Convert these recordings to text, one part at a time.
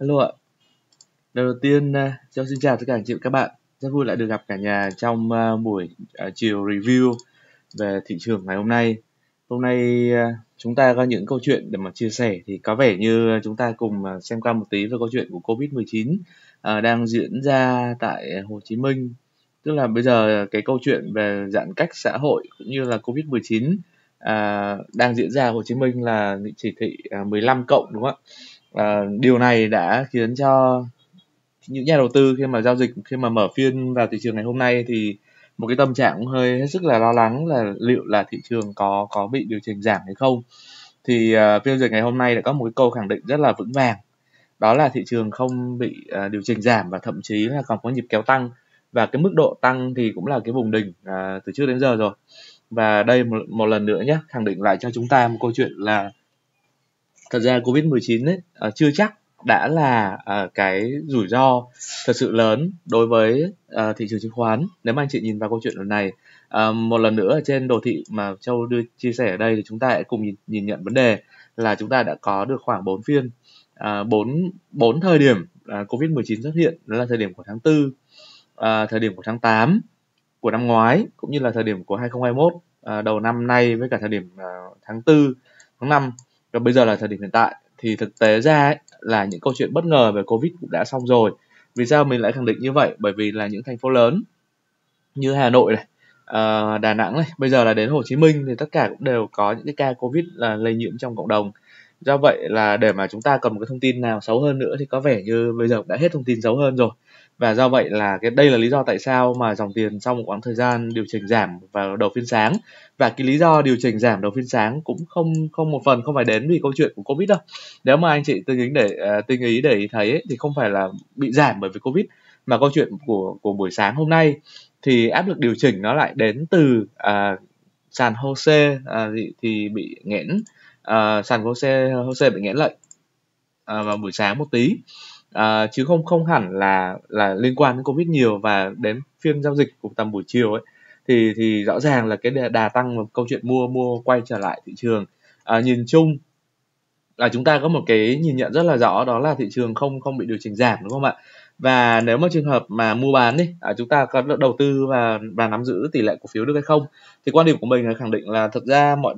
Hello ạ. Đầu tiên à, Châu xin chào tất cả anh chị và các bạn. Rất vui lại được gặp cả nhà trong à, buổi à, chiều review về thị trường ngày hôm nay. Hôm nay chúng ta có những câu chuyện để mà chia sẻ thì có vẻ như chúng ta cùng xem qua một tí về câu chuyện của Covid-19 đang diễn ra tại Hồ Chí Minh. Tức là bây giờ cái câu chuyện về giãn cách xã hội cũng như là Covid-19 đang diễn ra ở Hồ Chí Minh là chỉ thị 15 cộng đúng không ạ? à, điều này đã khiến cho những nhà đầu tư khi mà giao dịch khi mà mở phiên vào thị trường ngày hôm nay thì một cái tâm trạng cũng hơi hết sức là lo lắng là liệu là thị trường có có bị điều chỉnh giảm hay không thì uh, phiên dịch ngày hôm nay đã có một cái câu khẳng định rất là vững vàng đó là thị trường không bị uh, điều chỉnh giảm và thậm chí là còn có nhịp kéo tăng và cái mức độ tăng thì cũng là cái vùng đỉnh uh, từ trước đến giờ rồi và đây một, một lần nữa nhé khẳng định lại cho chúng ta một câu chuyện là thật ra covid 19 ấy uh, chưa chắc đã là uh, cái rủi ro thật sự lớn đối với uh, thị trường chứng khoán nếu mà anh chị nhìn vào câu chuyện lần này uh, một lần nữa ở trên đồ thị mà châu đưa chia sẻ ở đây thì chúng ta hãy cùng nhìn, nhìn nhận vấn đề là chúng ta đã có được khoảng 4 phiên uh, 4 bốn thời điểm uh, covid 19 xuất hiện đó là thời điểm của tháng 4 uh, thời điểm của tháng 8 của năm ngoái cũng như là thời điểm của 2021 uh, đầu năm nay với cả thời điểm uh, tháng 4 tháng 5 còn bây giờ là thời điểm hiện tại thì thực tế ra ấy, là những câu chuyện bất ngờ về covid cũng đã xong rồi vì sao mình lại khẳng định như vậy bởi vì là những thành phố lớn như hà nội này ờ, đà nẵng này bây giờ là đến hồ chí minh thì tất cả cũng đều có những cái ca covid là lây nhiễm trong cộng đồng do vậy là để mà chúng ta cần một cái thông tin nào xấu hơn nữa thì có vẻ như bây giờ cũng đã hết thông tin xấu hơn rồi và do vậy là cái đây là lý do tại sao mà dòng tiền sau một quãng thời gian điều chỉnh giảm vào đầu phiên sáng và cái lý do điều chỉnh giảm đầu phiên sáng cũng không không một phần không phải đến vì câu chuyện của covid đâu nếu mà anh chị tinh ý để uh, à, tinh ý để ý thấy ấy, thì không phải là bị giảm bởi vì covid mà câu chuyện của của buổi sáng hôm nay thì áp lực điều chỉnh nó lại đến từ uh, sàn HOSE uh, thì, thì bị nghẽn uh, sàn HOSE HOSE bị nghẽn lệnh uh, vào buổi sáng một tí à, chứ không không hẳn là là liên quan đến covid nhiều và đến phiên giao dịch cùng tầm buổi chiều ấy thì thì rõ ràng là cái đà tăng và câu chuyện mua mua quay trở lại thị trường à, nhìn chung là chúng ta có một cái nhìn nhận rất là rõ đó là thị trường không không bị điều chỉnh giảm đúng không ạ và nếu mà trường hợp mà mua bán đi à, chúng ta có đầu tư và và nắm giữ tỷ lệ cổ phiếu được hay không thì quan điểm của mình là khẳng định là thực ra mọi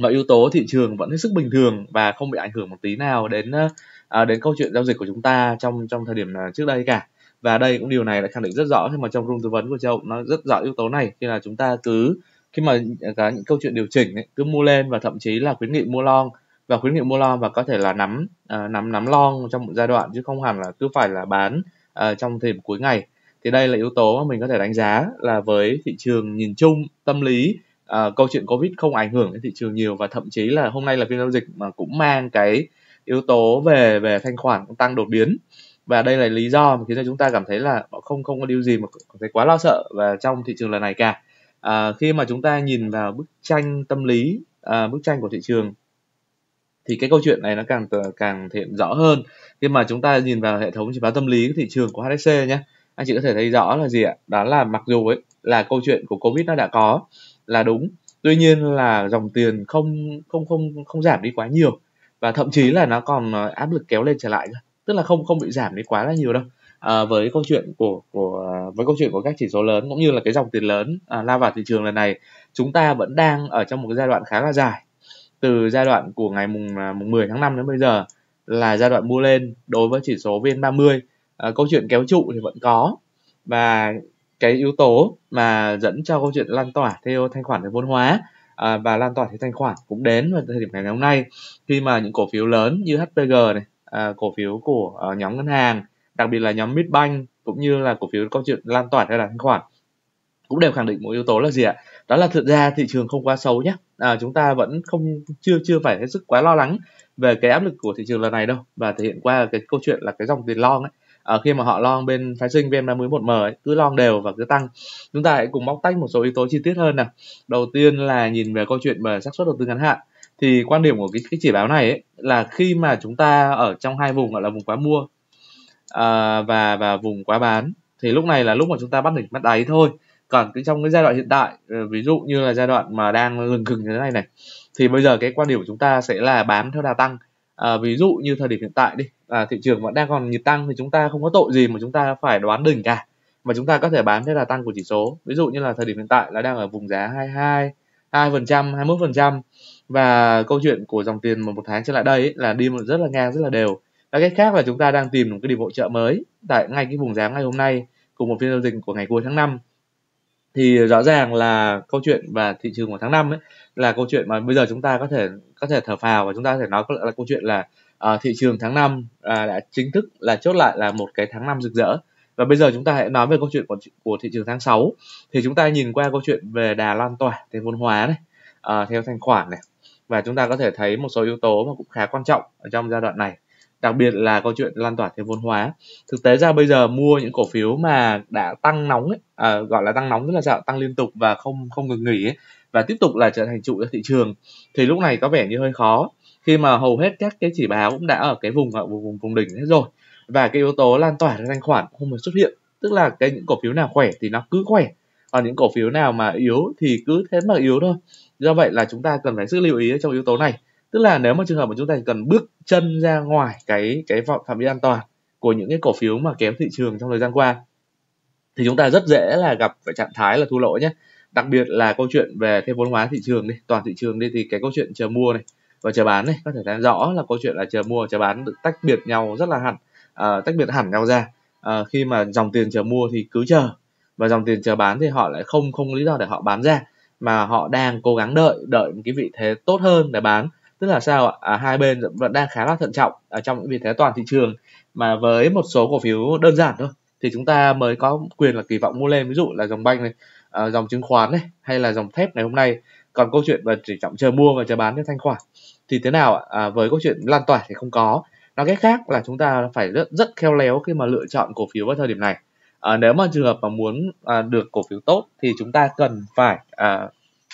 mà yếu tố thị trường vẫn hết sức bình thường và không bị ảnh hưởng một tí nào đến ờ, à, đến câu chuyện giao dịch của chúng ta trong trong thời điểm ờ, trước đây cả và đây cũng điều này đã khẳng định rất rõ khi mà trong room tư vấn của châu nó rất rõ yếu tố này khi là chúng ta cứ khi mà cả những câu chuyện điều chỉnh ấy, cứ mua lên và thậm chí là khuyến nghị mua long và khuyến nghị mua long và có thể là nắm uh, nắm nắm long trong một giai đoạn chứ không hẳn là cứ phải là bán uh, trong thời điểm cuối ngày thì đây là yếu tố mà mình có thể đánh giá là với thị trường nhìn chung tâm lý à, câu chuyện covid không ảnh hưởng đến thị trường nhiều và thậm chí là hôm nay là phiên giao dịch mà cũng mang cái yếu tố về về thanh khoản tăng đột biến và đây là lý do mà khiến cho chúng ta cảm thấy là không không có điều gì mà cảm thấy quá lo sợ và trong thị trường lần này cả à, khi mà chúng ta nhìn vào bức tranh tâm lý à, bức tranh của thị trường thì cái câu chuyện này nó càng càng thể hiện rõ hơn khi mà chúng ta nhìn vào hệ thống chỉ báo tâm lý thị trường của HSC nhé anh chị có thể thấy rõ là gì ạ đó là mặc dù ấy là câu chuyện của covid nó đã có là đúng tuy nhiên là dòng tiền không không không không giảm đi quá nhiều và thậm chí là nó còn ờ, áp lực kéo lên trở lại tức là không không bị giảm đi quá là nhiều đâu à, với câu chuyện của của với câu chuyện của các chỉ số lớn cũng như là cái dòng tiền lớn à, lao vào thị trường lần này chúng ta vẫn đang ở trong một cái giai đoạn khá là dài từ giai đoạn của ngày mùng à, mùng 10 tháng 5 đến bây giờ là giai đoạn mua lên đối với chỉ số VN30 à, ờ, câu chuyện kéo trụ thì vẫn có và cái yếu tố mà dẫn cho câu chuyện lan tỏa theo thanh khoản về vốn hóa à, và lan tỏa theo thanh khoản cũng đến vào thời điểm ngày hôm nay khi mà những cổ phiếu lớn như HPG này à, cổ phiếu của à, nhóm ngân hàng đặc biệt là nhóm Midbank cũng như là cổ phiếu câu chuyện lan tỏa theo là thanh khoản cũng đều khẳng định một yếu tố là gì ạ đó là thực ra thị trường không quá xấu nhé à, chúng ta vẫn không chưa chưa phải hết sức quá lo lắng về cái áp lực của thị trường lần này đâu và thể hiện qua cái câu chuyện là cái dòng tiền long ấy à, khi mà họ long bên phái sinh vn31m ấy, cứ long đều và cứ tăng chúng ta hãy cùng bóc tách một số yếu tố chi tiết hơn nè. đầu tiên là nhìn về câu chuyện về xác suất đầu tư ngắn hạn thì quan điểm của cái, cái chỉ báo này ấy, là khi mà chúng ta ở trong hai vùng gọi là vùng quá mua à, và và vùng quá bán thì lúc này là lúc mà chúng ta bắt đỉnh bắt đáy thôi còn cái trong cái giai đoạn hiện tại ờ, ví dụ như là giai đoạn mà đang lừng khừng như thế này này thì bây giờ cái quan điểm của chúng ta sẽ là bán theo đà tăng à, ví dụ như thời điểm hiện tại đi à, thị trường vẫn đang còn nhịp tăng thì chúng ta không có tội gì mà chúng ta phải đoán đỉnh cả mà chúng ta có thể bán theo là tăng của chỉ số ví dụ như là thời điểm hiện tại là đang ở vùng giá 22 2 phần trăm 21 phần trăm và câu chuyện của dòng tiền một tháng trở lại đây ấy, là đi một rất là ngang rất là đều và cách khác là chúng ta đang tìm một cái điểm hỗ trợ mới tại ngay cái vùng giá ngày hôm nay cùng một phiên giao dịch của ngày cuối tháng 5 thì rõ ràng là câu chuyện và thị trường của tháng 5 ấy là câu chuyện mà bây giờ chúng ta có thể có thể thở phào và chúng ta có thể nói là câu chuyện là uh, thị trường tháng 5 uh, à, đã chính thức là chốt lại là một cái tháng 5 rực rỡ và bây giờ chúng ta hãy nói về câu chuyện của, của thị trường tháng 6 thì chúng ta nhìn qua câu chuyện về đà lan tỏa theo vốn hóa này uh, theo thanh khoản này và chúng ta có thể thấy một số yếu tố mà cũng khá quan trọng ở trong giai đoạn này đặc biệt là câu chuyện lan tỏa thêm vốn hóa thực tế ra bây giờ mua những cổ phiếu mà đã tăng nóng ấy, à, gọi là tăng nóng rất là sao tăng liên tục và không không ngừng nghỉ ấy, và tiếp tục là trở thành trụ cho thị trường thì lúc này có vẻ như hơi khó khi mà hầu hết các cái chỉ báo cũng đã ở cái vùng ở vùng vùng đỉnh hết rồi và cái yếu tố lan tỏa ra thanh khoản không hề xuất hiện tức là cái những cổ phiếu nào khỏe thì nó cứ khỏe còn những cổ phiếu nào mà yếu thì cứ thế mà yếu thôi do vậy là chúng ta cần phải sự lưu ý trong yếu tố này tức là nếu mà trường hợp mà chúng ta cần bước chân ra ngoài cái cái phạm vi an toàn của những cái cổ phiếu mà kém thị trường trong thời gian qua thì chúng ta rất dễ là gặp phải trạng thái là thua lỗ nhé đặc biệt là câu chuyện về thêm vốn hóa thị trường đi toàn thị trường đi thì cái câu chuyện chờ mua này và chờ bán này có thể thấy rõ là câu chuyện là chờ mua và chờ bán được tách biệt nhau rất là hẳn à, tách biệt hẳn nhau ra à, khi mà dòng tiền chờ mua thì cứ chờ và dòng tiền chờ bán thì họ lại không không lý do để họ bán ra mà họ đang cố gắng đợi đợi một cái vị thế tốt hơn để bán tức là sao ạ à, hai bên vẫn đang khá là thận trọng ở trong những vị thế toàn thị trường mà với một số cổ phiếu đơn giản thôi thì chúng ta mới có quyền là kỳ vọng mua lên ví dụ là dòng banh này à, dòng chứng khoán này hay là dòng thép ngày hôm nay còn câu chuyện và chỉ trọng chờ mua và chờ bán theo thanh khoản thì thế nào ạ à, với câu chuyện lan tỏa thì không có nói cách khác là chúng ta phải rất rất khéo léo khi mà lựa chọn cổ phiếu vào thời điểm này à, nếu mà trường hợp mà muốn à, được cổ phiếu tốt thì chúng ta cần phải à,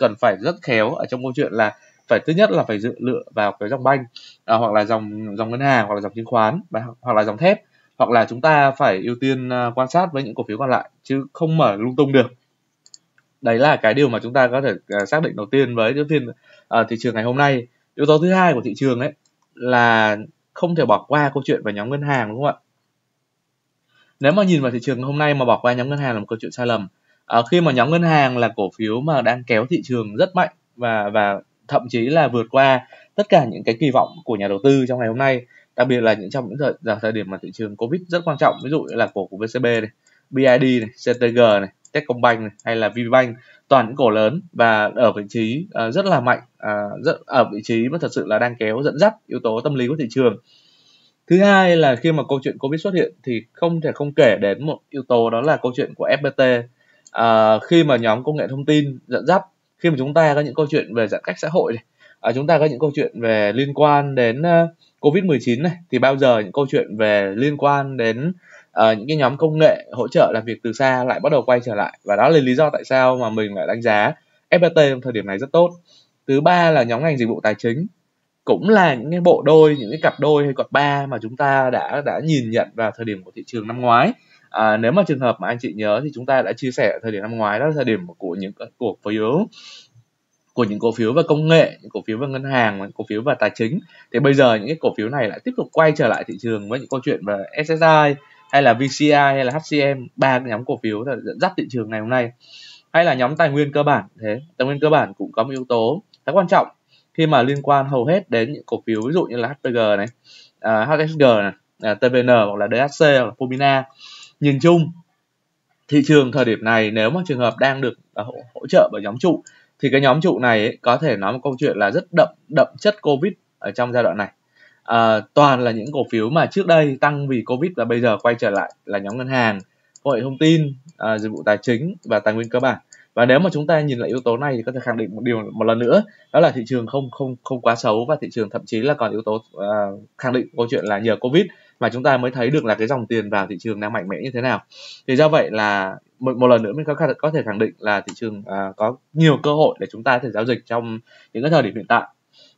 cần phải rất khéo ở trong câu chuyện là phải thứ nhất là phải dự lựa vào cái dòng banh à, hoặc là dòng dòng ngân hàng hoặc là dòng chứng khoán và, hoặc là dòng thép hoặc là chúng ta phải ưu tiên à, quan sát với những cổ phiếu còn lại chứ không mở lung tung được đấy là cái điều mà chúng ta có thể à, xác định đầu tiên với cái phiên à, thị trường ngày hôm nay yếu tố thứ hai của thị trường ấy là không thể bỏ qua câu chuyện về nhóm ngân hàng đúng không ạ nếu mà nhìn vào thị trường hôm nay mà bỏ qua nhóm ngân hàng là một câu chuyện sai lầm à, khi mà nhóm ngân hàng là cổ phiếu mà đang kéo thị trường rất mạnh và và thậm chí là vượt qua tất cả những cái kỳ vọng của nhà đầu tư trong ngày hôm nay đặc biệt là những trong những thời, giờ thời điểm mà thị trường covid rất quan trọng ví dụ như là cổ của VCB này, BID này, CTG này Techcombank này, hay là VBank toàn những cổ lớn và ở vị trí uh, rất là mạnh uh, rất ở vị trí mà thật sự là đang kéo dẫn dắt yếu tố tâm lý của thị trường thứ hai là khi mà câu chuyện covid xuất hiện thì không thể không kể đến một yếu tố đó là câu chuyện của fpt uh, ờ, khi mà nhóm công nghệ thông tin dẫn dắt khi mà chúng ta có những câu chuyện về giãn cách xã hội này uh, chúng ta có những câu chuyện về liên quan đến uh, covid 19 này thì bao giờ những câu chuyện về liên quan đến Ờ, những cái nhóm công nghệ hỗ trợ làm việc từ xa lại bắt đầu quay trở lại và đó là lý do tại sao mà mình lại đánh giá FPT trong thời điểm này rất tốt thứ ba là nhóm ngành dịch vụ tài chính cũng là những cái bộ đôi những cái cặp đôi hay cặp ba mà chúng ta đã đã nhìn nhận vào thời điểm của thị trường năm ngoái à, nếu mà trường hợp mà anh chị nhớ thì chúng ta đã chia sẻ ở thời điểm năm ngoái đó là thời điểm của những cổ phiếu của những cổ phiếu và công nghệ những cổ phiếu và ngân hàng những cổ phiếu và tài chính thì bây giờ những cái cổ phiếu này lại tiếp tục quay trở lại thị trường với những câu chuyện về SSI hay là VCI hay là HCM ba nhóm cổ phiếu dẫn dắt thị trường ngày hôm nay hay là nhóm tài nguyên cơ bản thế tài nguyên cơ bản cũng có một yếu tố khá quan trọng khi mà liên quan hầu hết đến những cổ phiếu ví dụ như là HPG này uh, à, HSG này uh, à, TVN hoặc là DHC hoặc là Fomina nhìn chung thị trường thời điểm này nếu mà trường hợp đang được à, hỗ, hỗ trợ bởi nhóm trụ thì cái nhóm trụ này ấy, có thể nói một câu chuyện là rất đậm đậm chất covid ở trong giai đoạn này à, toàn là những cổ phiếu mà trước đây tăng vì covid và bây giờ quay trở lại là nhóm ngân hàng công nghệ thông tin à, dịch vụ tài chính và tài nguyên cơ bản và nếu mà chúng ta nhìn lại yếu tố này thì có thể khẳng định một điều một lần nữa đó là thị trường không không không quá xấu và thị trường thậm chí là còn yếu tố uh, khẳng định câu chuyện là nhờ covid mà chúng ta mới thấy được là cái dòng tiền vào thị trường đang mạnh mẽ như thế nào thì do vậy là một, một lần nữa mình có có thể khẳng định là thị trường uh, có nhiều cơ hội để chúng ta có thể giao dịch trong những cái thời điểm hiện tại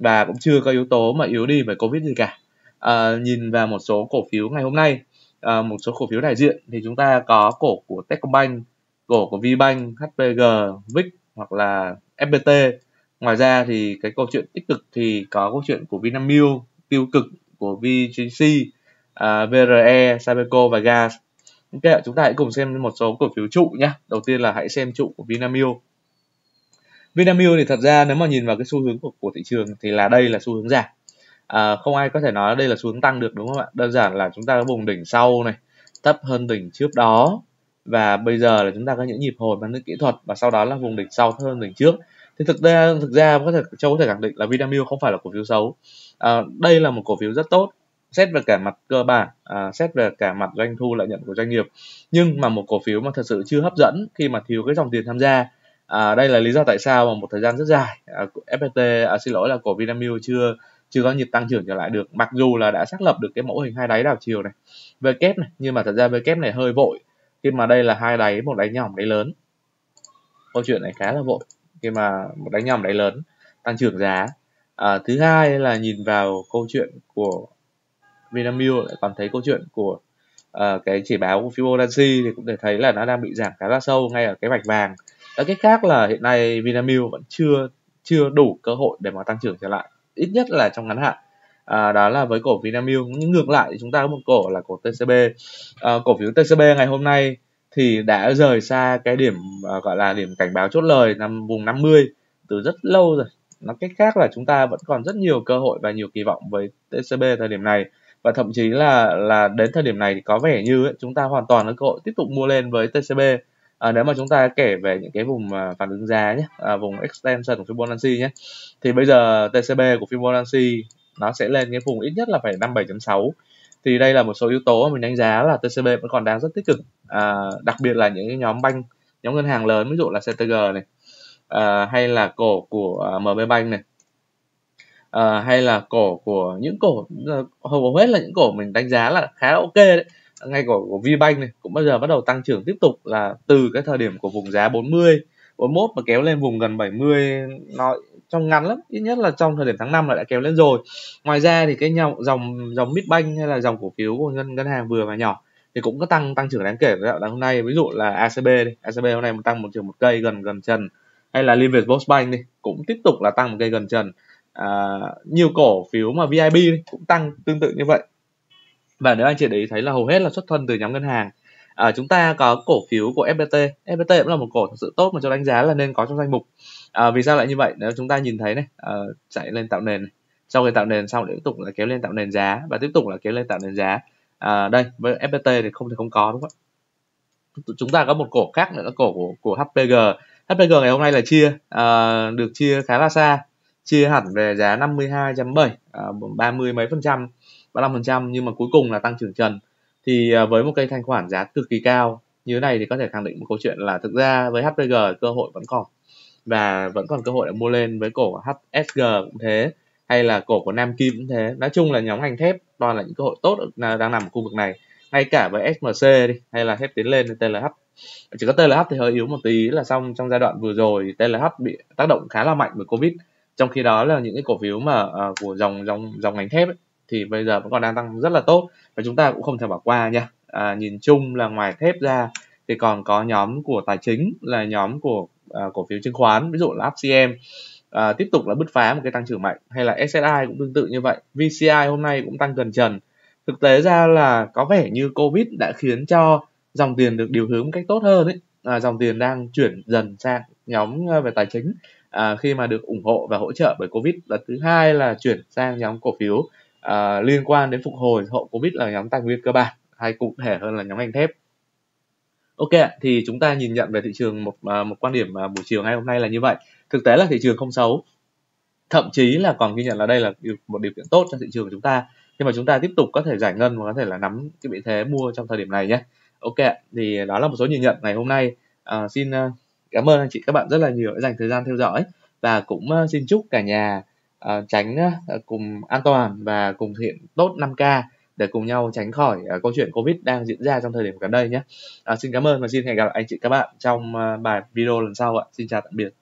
và cũng chưa có yếu tố mà yếu đi bởi covid gì cả à, nhìn vào một số cổ phiếu ngày hôm nay à, một số cổ phiếu đại diện thì chúng ta có cổ của Techcombank cổ của VBank, HPG, VIX hoặc là FPT ngoài ra thì cái câu chuyện tích cực thì có câu chuyện của Vinamilk tiêu cực của VGC, à, ờ, VRE, Sabeco và Gas Ok, chúng ta hãy cùng xem một số cổ phiếu trụ nhé. Đầu tiên là hãy xem trụ của Vinamilk. Vinamilk thì thật ra nếu mà nhìn vào cái xu hướng của, của thị trường thì là đây là xu hướng giảm à, không ai có thể nói đây là xu hướng tăng được đúng không ạ đơn giản là chúng ta có vùng đỉnh sau này thấp hơn đỉnh trước đó và bây giờ là chúng ta có những nhịp hồi bằng những kỹ thuật và sau đó là vùng đỉnh sau thấp hơn đỉnh trước thì thực ra thực ra có thể châu có thể khẳng định là Vinamilk không phải là cổ phiếu xấu à, đây là một cổ phiếu rất tốt xét về cả mặt cơ bản à, xét về cả mặt doanh thu lợi nhuận của doanh nghiệp nhưng mà một cổ phiếu mà thật sự chưa hấp dẫn khi mà thiếu cái dòng tiền tham gia à, đây là lý do tại sao mà một thời gian rất dài à, FPT à, xin lỗi là cổ Vinamilk chưa chưa có nhịp tăng trưởng trở lại được mặc dù là đã xác lập được cái mẫu hình hai đáy đảo chiều này về kép này nhưng mà thật ra về kép này hơi vội khi mà đây là hai đáy một đáy nhỏ đáy lớn câu chuyện này khá là vội khi mà một đáy nhỏ đáy lớn tăng trưởng giá à, thứ hai là nhìn vào câu chuyện của Vinamilk lại còn thấy câu chuyện của uh, cái chỉ báo của Fibonacci thì cũng thể thấy là nó đang bị giảm khá là sâu ngay ở cái vạch vàng nói cách khác là hiện nay Vinamilk vẫn chưa chưa đủ cơ hội để mà tăng trưởng trở lại ít nhất là trong ngắn hạn à, đó là với cổ Vinamilk nhưng ngược lại thì chúng ta có một cổ là cổ TCB à, cổ phiếu TCB ngày hôm nay thì đã rời xa cái điểm à, gọi là điểm cảnh báo chốt lời nằm vùng 50 từ rất lâu rồi nói cách khác là chúng ta vẫn còn rất nhiều cơ hội và nhiều kỳ vọng với TCB thời điểm này và thậm chí là là đến thời điểm này thì có vẻ như ấy, chúng ta hoàn toàn có cơ hội tiếp tục mua lên với TCB à, nếu mà chúng ta kể về những cái vùng à, phản ứng giá nhé à, vùng extension của Fibonacci nhé thì bây giờ TCB của Fibonacci nó sẽ lên cái vùng ít nhất là phải 57.6 thì đây là một số yếu tố mà mình đánh giá là TCB vẫn còn đang rất tích cực à, đặc biệt là những cái nhóm banh nhóm ngân hàng lớn ví dụ là CTG này à, hay là cổ của à, MB Bank này à, hay là cổ của những cổ à, hầu hết là những cổ mình đánh giá là khá ok đấy ngay của, của VBank này cũng bây giờ bắt đầu tăng trưởng tiếp tục là từ cái thời điểm của vùng giá 40 41 mà kéo lên vùng gần 70 nó trong ngắn lắm ít nhất là trong thời điểm tháng 5 là đã kéo lên rồi ngoài ra thì cái nhau, dòng dòng Midbank hay là dòng cổ phiếu của ngân ngân hàng vừa và nhỏ thì cũng có tăng tăng trưởng đáng kể với đoạn hôm nay ví dụ là ACB đi ACB hôm nay tăng một trường một cây gần gần trần hay là Liviet Postbank đi cũng tiếp tục là tăng một cây gần trần à, nhiều cổ phiếu mà VIP đi, cũng tăng tương tự như vậy và nếu anh chị để ý thấy là hầu hết là xuất thân từ nhóm ngân hàng à, chúng ta có cổ phiếu của FPT FPT cũng là một cổ thật sự tốt mà cho đánh giá là nên có trong danh mục à, vì sao lại như vậy nếu chúng ta nhìn thấy này à, chạy lên tạo nền này. sau khi tạo nền xong tiếp tục là kéo lên tạo nền giá và tiếp tục là kéo lên tạo nền giá à, đây với FPT thì không thể không có đúng không chúng ta có một cổ khác nữa là cổ của, của HPG HPG ngày hôm nay là chia à, được chia khá là xa chia hẳn về giá 52.7 à, 30 mấy phần trăm 35% nhưng mà cuối cùng là tăng trưởng trần thì à, với một cây thanh khoản giá cực kỳ cao như thế này thì có thể khẳng định một câu chuyện là thực ra với HPG cơ hội vẫn còn và vẫn còn cơ hội để mua lên với cổ HSG cũng thế hay là cổ của Nam Kim cũng thế nói chung là nhóm ngành thép toàn là những cơ hội tốt đang nằm ở khu vực này ngay cả với SMC đi hay là thép tiến lên thì TLH chỉ có TLH thì hơi yếu một tí là xong trong giai đoạn vừa rồi TLH bị tác động khá là mạnh bởi Covid trong khi đó là những cái cổ phiếu mà uh, của dòng dòng dòng ngành thép ấy, thì bây giờ vẫn còn đang tăng rất là tốt và chúng ta cũng không thể bỏ qua nha à, nhìn chung là ngoài thép ra thì còn có nhóm của tài chính là nhóm của à, cổ phiếu chứng khoán ví dụ là HCM à, tiếp tục là bứt phá một cái tăng trưởng mạnh hay là SSI cũng tương tự như vậy VCI hôm nay cũng tăng gần trần thực tế ra là có vẻ như Covid đã khiến cho dòng tiền được điều hướng một cách tốt hơn ấy à, dòng tiền đang chuyển dần sang nhóm à, về tài chính à, khi mà được ủng hộ và hỗ trợ bởi Covid và thứ hai là chuyển sang nhóm cổ phiếu uh, liên quan đến phục hồi hậu covid là nhóm tài nguyên cơ bản hay cụ thể hơn là nhóm ngành thép ok thì chúng ta nhìn nhận về thị trường một ờ, một quan điểm ờ, buổi chiều ngày hôm nay là như vậy thực tế là thị trường không xấu thậm chí là còn ghi nhận là đây là một điều kiện tốt cho thị trường của chúng ta nhưng mà chúng ta tiếp tục có thể giải ngân và có thể là nắm cái vị thế mua trong thời điểm này nhé ok thì đó là một số nhìn nhận ngày hôm nay à, xin cảm ơn anh chị các bạn rất là nhiều đã dành thời gian theo dõi và cũng xin chúc cả nhà uh, tránh uh, cùng an toàn và cùng thực hiện tốt 5K để cùng nhau tránh khỏi uh, câu chuyện Covid đang diễn ra trong thời điểm gần đây nhé. Uh, xin cảm ơn và xin hẹn gặp lại anh chị các bạn trong uh, bài video lần sau ạ. Xin chào tạm biệt.